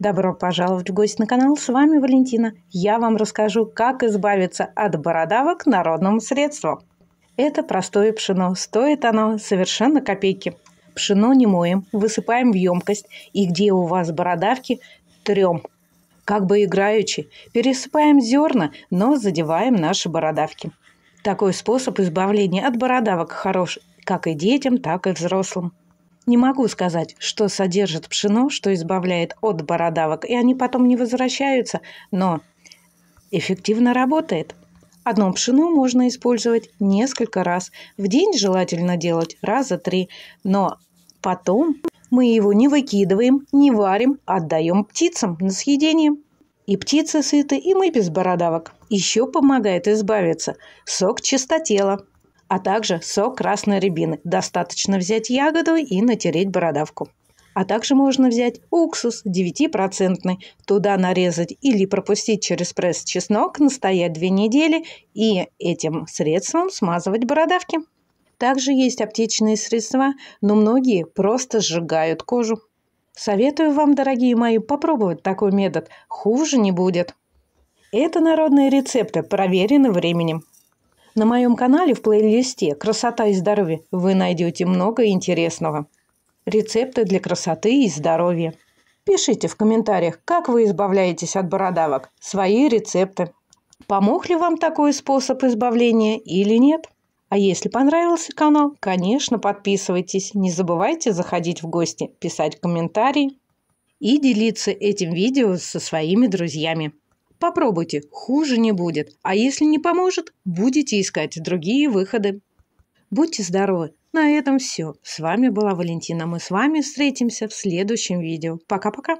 Добро пожаловать в гости на канал, с вами Валентина. Я вам расскажу, как избавиться от бородавок народным средством. Это простое пшено, стоит оно совершенно копейки. Пшено не моем, высыпаем в емкость, и где у вас бородавки, трем. Как бы играючи, пересыпаем зерна, но задеваем наши бородавки. Такой способ избавления от бородавок хорош как и детям, так и взрослым. Не могу сказать, что содержит пшено, что избавляет от бородавок, и они потом не возвращаются, но эффективно работает. Одно пшено можно использовать несколько раз. В день желательно делать раза три, но потом мы его не выкидываем, не варим, а отдаем птицам на съедение. И птицы сыты, и мы без бородавок. Еще помогает избавиться сок чистотела – а также сок красной рябины. Достаточно взять ягоду и натереть бородавку. А также можно взять уксус 9%, туда нарезать или пропустить через пресс чеснок, настоять 2 недели и этим средством смазывать бородавки. Также есть аптечные средства, но многие просто сжигают кожу. Советую вам, дорогие мои, попробовать такой метод. Хуже не будет. Это народные рецепты, проверены временем. На моем канале в плейлисте «Красота и здоровье» вы найдете много интересного. Рецепты для красоты и здоровья. Пишите в комментариях, как вы избавляетесь от бородавок, свои рецепты. Помог ли вам такой способ избавления или нет? А если понравился канал, конечно, подписывайтесь. Не забывайте заходить в гости, писать комментарии и делиться этим видео со своими друзьями. Попробуйте, хуже не будет. А если не поможет, будете искать другие выходы. Будьте здоровы! На этом все. С вами была Валентина. Мы с вами встретимся в следующем видео. Пока-пока!